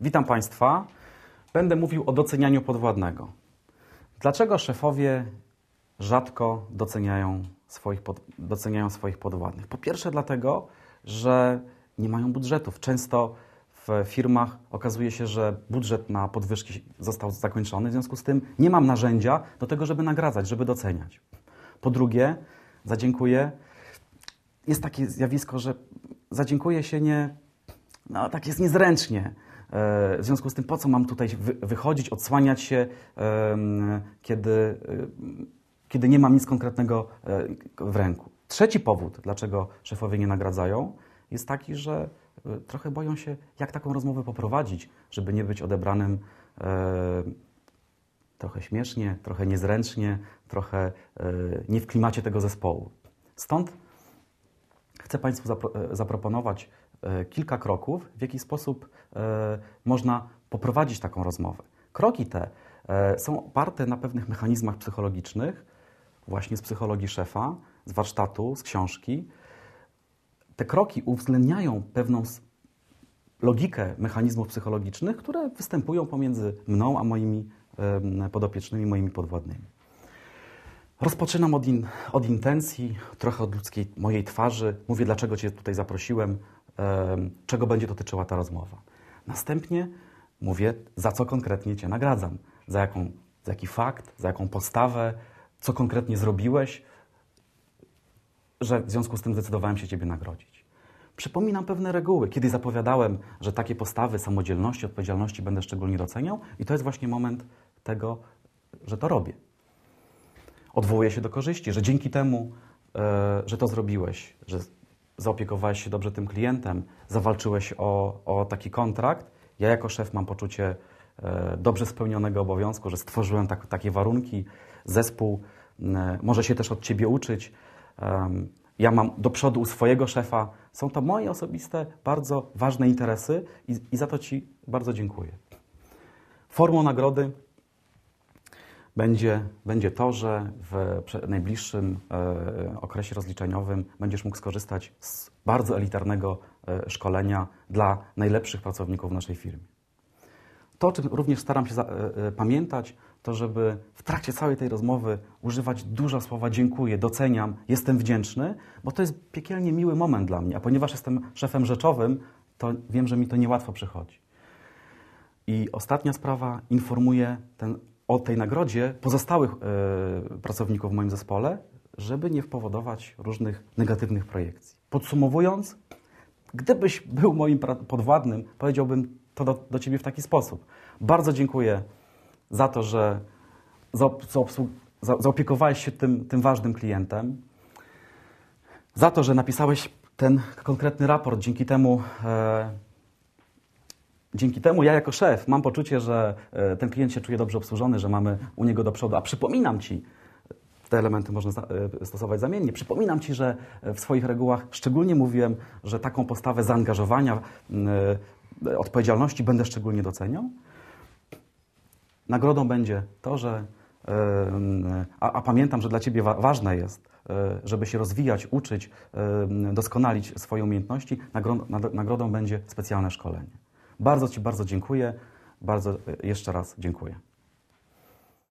Witam Państwa. Będę mówił o docenianiu podwładnego. Dlaczego szefowie rzadko doceniają swoich, pod, doceniają swoich podwładnych? Po pierwsze, dlatego, że nie mają budżetów. Często w firmach okazuje się, że budżet na podwyżki został zakończony, w związku z tym nie mam narzędzia do tego, żeby nagradzać, żeby doceniać. Po drugie, zadziękuję. Jest takie zjawisko, że zadziękuję się nie. No, tak jest niezręcznie. E, w związku z tym, po co mam tutaj wychodzić, odsłaniać się, kiedy, e, kiedy nie mam nic konkretnego e, w ręku? Trzeci powód, dlaczego szefowie nie nagradzają, jest taki, że trochę boją się, jak taką rozmowę poprowadzić, żeby nie być odebranym trochę śmiesznie, trochę niezręcznie, trochę nie w klimacie tego zespołu. Stąd chcę Państwu zapro e, zaproponować e, kilka kroków, w jaki sposób e, można poprowadzić taką rozmowę. Kroki te są oparte na pewnych mechanizmach psychologicznych, właśnie z psychologii szefa, z warsztatu, z książki. Te kroki uwzględniają pewną logikę mechanizmów psychologicznych, które występują pomiędzy mną a moimi podopiecznymi, moimi podwładnymi. Rozpoczynam od, in, od intencji, trochę od ludzkiej mojej twarzy. Mówię, dlaczego Cię tutaj zaprosiłem, czego będzie dotyczyła ta rozmowa. Następnie mówię, za co konkretnie Cię nagradzam, za, jaką, za jaki fakt, za jaką postawę, co konkretnie zrobiłeś, że w związku z tym zdecydowałem się Ciebie nagrodzić. Przypominam pewne reguły. Kiedy zapowiadałem, że takie postawy samodzielności, odpowiedzialności będę szczególnie doceniał, i to jest właśnie moment tego, że to robię odwołuje się do korzyści, że dzięki temu, e, że to zrobiłeś, że zaopiekowałeś się dobrze tym klientem, zawalczyłeś o, o taki kontrakt, ja jako szef mam poczucie e, dobrze spełnionego obowiązku, że stworzyłem tak, takie warunki, zespół może się też od ciebie uczyć. Ja mam do przodu u swojego szefa. Są to moje osobiste, bardzo ważne interesy i, i za to Ci bardzo dziękuję. Formą nagrody będzie, będzie to, że w najbliższym e, okresie rozliczeniowym będziesz mógł skorzystać z bardzo elitarnego e, szkolenia dla najlepszych pracowników w naszej firmie. To, o czym również staram się e, pamiętać, to żeby w trakcie całej tej rozmowy używać dużo słowa dziękuję, doceniam, jestem wdzięczny, bo to jest piekielnie miły moment dla mnie. A ponieważ jestem szefem rzeczowym, to wiem, że mi to niełatwo przychodzi. I ostatnia sprawa, informuję ten o tej nagrodzie pozostałych e, pracowników w moim zespole, żeby nie powodować różnych negatywnych projekcji. Podsumowując, gdybyś był moim podwładnym, powiedziałbym to do, do ciebie w taki sposób. Bardzo dziękuję za to, że zaopiekowałeś się tym, tym ważnym klientem, za to, że napisałeś ten konkretny raport. Dzięki temu. E Dzięki temu ja jako szef mam poczucie, że e, ten klient się czuje dobrze obsłużony, że mamy u niego do przodu. A przypominam ci, te elementy można e, stosować zamiennie. Przypominam Ci, że e, w swoich regułach szczególnie mówiłem, że taką postawę zaangażowania, odpowiedzialności będę szczególnie doceniał. Nagrodą będzie to, że. A, a pamiętam, że dla Ciebie ważne jest, żeby się rozwijać, uczyć, doskonalić swoje umiejętności. Nagrodą będzie specjalne szkolenie. Bardzo Ci bardzo dziękuję. Bardzo e, jeszcze raz dziękuję.